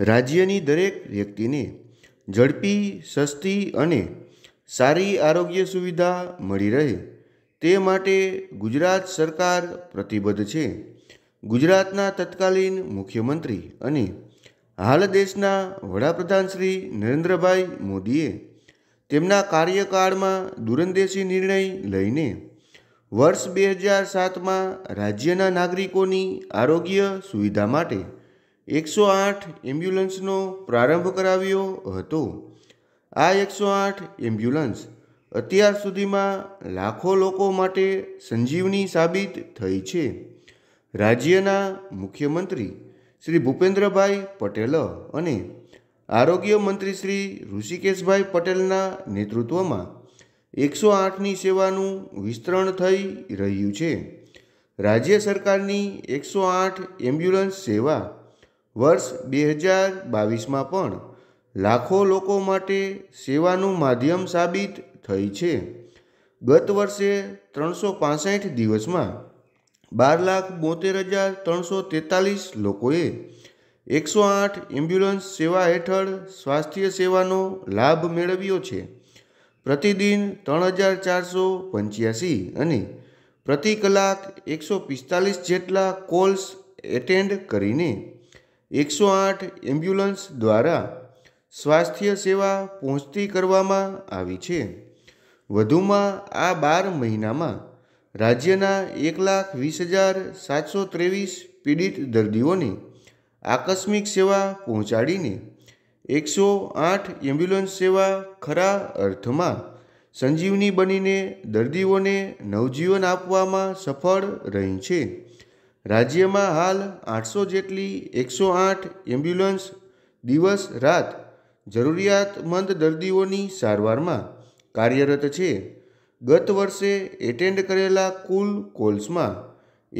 રાજ્યની દરેક વ્યક્તિને ઝડપી સસ્તી અને સારી આરોગ્ય સુવિધા મળી રહે તે માટે ગુજરાત સરકાર પ્રતિબદ્ધ છે ગુજરાતના તત્કાલીન મુખ્યમંત્રી અને હાલ દેશના વડાપ્રધાન શ્રી નરેન્દ્રભાઈ મોદીએ તેમના કાર્યકાળમાં દૂરંદેશી નિર્ણય લઈને વર્ષ બે હજાર સાતમાં રાજ્યના નાગરિકોની આરોગ્ય સુવિધા માટે એકસો આઠ એમ્બ્યુલન્સનો પ્રારંભ કરાવ્યો હતો આ એકસો આઠ એમ્બ્યુલન્સ અત્યાર સુધીમાં લાખો લોકો માટે સંજીવની સાબિત થઈ છે રાજ્યના મુખ્યમંત્રી શ્રી ભૂપેન્દ્રભાઈ પટેલ અને આરોગ્ય મંત્રી શ્રી ઋષિકેશભાઈ પટેલના નેતૃત્વમાં એકસો આઠની સેવાનું વિસ્તરણ થઈ રહ્યું છે રાજ્ય સરકારની એકસો આઠ એમ્બ્યુલન્સ સેવા વર્ષ બે હજાર બાવીસમાં પણ લાખો લોકો માટે સેવાનું માધ્યમ સાબિત થઈ છે ગત વર્ષે ત્રણસો પાસઠ દિવસમાં બાર લાખ બોતેર હજાર ત્રણસો તેતાલીસ લોકોએ એકસો આઠ એમ્બ્યુલન્સ સેવા હેઠળ સ્વાસ્થ્ય સેવાનો લાભ મેળવ્યો છે પ્રતિદિન ત્રણ હજાર ચારસો પંચ્યાસી અને પ્રતિ કલાક એકસો પિસ્તાલીસ જેટલા કોલ્સ એટેન્ડ કરીને એકસો આઠ એમ્બ્યુલન્સ દ્વારા સ્વાસ્થ્ય સેવા પહોંચતી કરવામાં આવી છે વધુમાં આ બાર મહિનામાં રાજ્યના એક લાખ વીસ હજાર સાતસો ત્રેવીસ પીડિત દર્દીઓને આકસ્મિક સેવા પહોંચાડીને એકસો આઠ એમ્બ્યુલન્સ સેવા ખરા અર્થમાં સંજીવની બનીને દર્દીઓને નવજીવન આપવામાં સફળ રહી છે રાજ્યમાં હાલ આઠસો જેટલી એકસો આઠ એમ્બ્યુલન્સ દિવસ રાત જરૂરિયાતમંદ દર્દીઓની સારવારમાં કાર્યરત છે ગત વર્ષે એટેન્ડ કરેલા કુલ કોલ્સમાં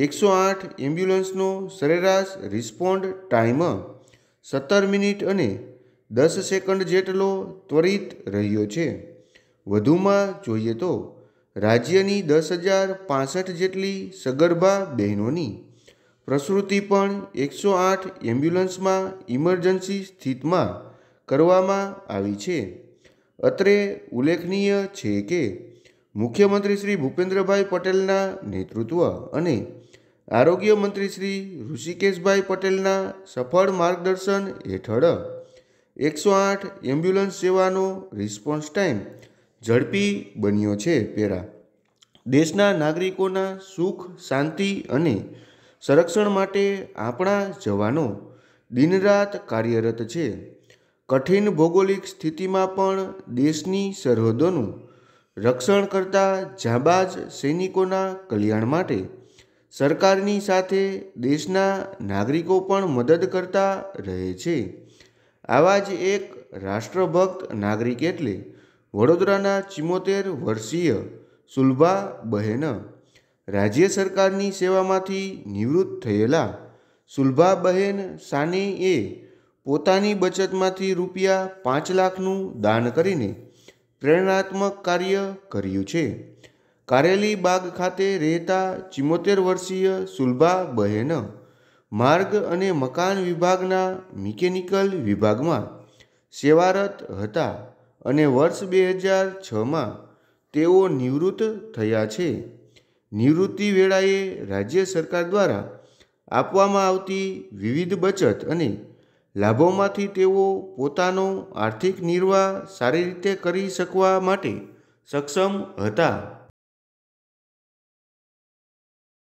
એકસો આઠ એમ્બ્યુલન્સનો સરેરાશ રિસ્પોન્ડ ટાઈમ સત્તર મિનિટ અને દસ સેકન્ડ જેટલો ત્વરિત રહ્યો છે વધુમાં જોઈએ તો રાજ્યની દસ હજાર પાસઠ જેટલી સગર્ભા બહેનોની પ્રસૃતિ પણ એકસો આઠ એમ્બ્યુલન્સમાં ઇમરજન્સી સ્થિતિમાં કરવામાં આવી છે અત્રે ઉલ્લેખનીય છે કે મુખ્યમંત્રી શ્રી ભૂપેન્દ્રભાઈ પટેલના નેતૃત્વ અને આરોગ્ય મંત્રી શ્રી ઋષિકેશભાઈ પટેલના સફળ માર્ગદર્શન હેઠળ એકસો આઠ એમ્બ્યુલન્સ સેવાનો રિસ્પોન્સ ટાઈમ ઝડપી બન્યો છે પેરા દેશના નાગરિકોના સુખ શાંતિ અને સંરક્ષણ માટે આપણા જવાનો દિનરાત કાર્યરત છે કઠિન ભૌગોલિક સ્થિતિમાં પણ દેશની સરહદોનું રક્ષણ કરતા જાબાજ સૈનિકોના કલ્યાણ માટે સરકારની સાથે દેશના નાગરિકો પણ મદદ કરતા રહે છે આવા જ એક રાષ્ટ્રભક્ત નાગરિક એટલે વડોદરાના ચિમોતેર વર્ષીય સુલભા બહેન રાજ્ય સરકારની સેવામાંથી નિવૃત્ત થયેલા સુલભાબહેન સાનીએ પોતાની બચતમાંથી રૂપિયા પાંચ લાખનું દાન કરીને પ્રેરણાત્મક કાર્ય કર્યું છે કારેલી બાગ ખાતે રહેતા ચિમોતેર વર્ષીય સુલભા બહેન માર્ગ અને મકાન વિભાગના મિકેનિકલ વિભાગમાં સેવારત હતા અને વર્ષ બે હજાર છમાં તેઓ નિવૃત્ત થયા છે નિવૃત્તિ વેળાએ રાજ્ય સરકાર દ્વારા આપવામાં આવતી વિવિધ બચત અને લાભોમાંથી તેઓ પોતાનો આર્થિક નિર્વાહ સારી રીતે કરી શકવા માટે સક્ષમ હતા